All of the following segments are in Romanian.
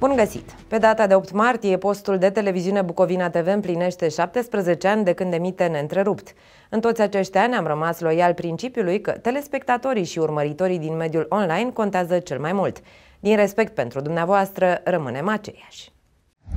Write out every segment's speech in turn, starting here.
Bun găsit! Pe data de 8 martie, postul de televiziune Bucovina TV împlinește 17 ani de când emite neîntrerupt. În toți acești ani am rămas loial principiului că telespectatorii și urmăritorii din mediul online contează cel mai mult. Din respect pentru dumneavoastră, rămânem aceiași.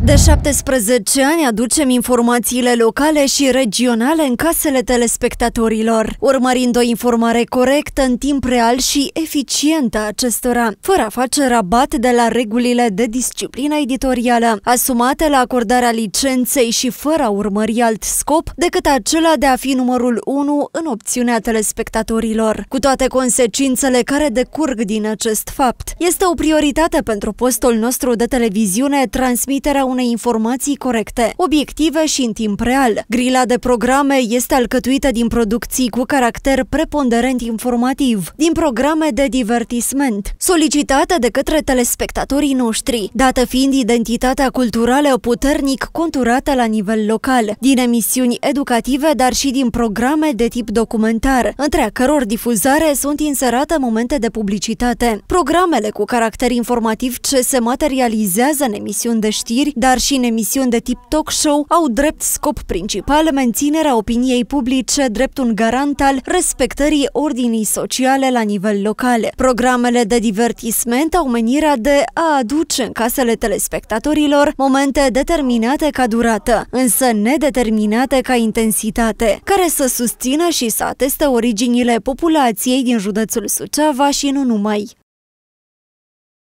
De 17 ani aducem informațiile locale și regionale în casele telespectatorilor, urmărind o informare corectă în timp real și eficientă acestora, fără a face rabat de la regulile de disciplină editorială, asumate la acordarea licenței și fără a urmări alt scop decât acela de a fi numărul 1 în opțiunea telespectatorilor, cu toate consecințele care decurg din acest fapt. Este o prioritate pentru postul nostru de televiziune transmiterea furnizarea unei informații corecte, obiective și în timp real. Grila de programe este alcătuită din producții cu caracter preponderent informativ, din programe de divertisment, solicitate de către telespectatorii noștri, dată fiind identitatea culturală puternic conturată la nivel local, din emisiuni educative, dar și din programe de tip documentar, între a căror difuzare sunt inserate momente de publicitate. Programele cu caracter informativ ce se materializează în emisiuni de știri dar și în emisiuni de tip talk show, au drept scop principal menținerea opiniei publice drept un garant al respectării ordinii sociale la nivel local. Programele de divertisment au menirea de a aduce în casele telespectatorilor momente determinate ca durată, însă nedeterminate ca intensitate, care să susțină și să ateste originile populației din județul Suceava și nu numai.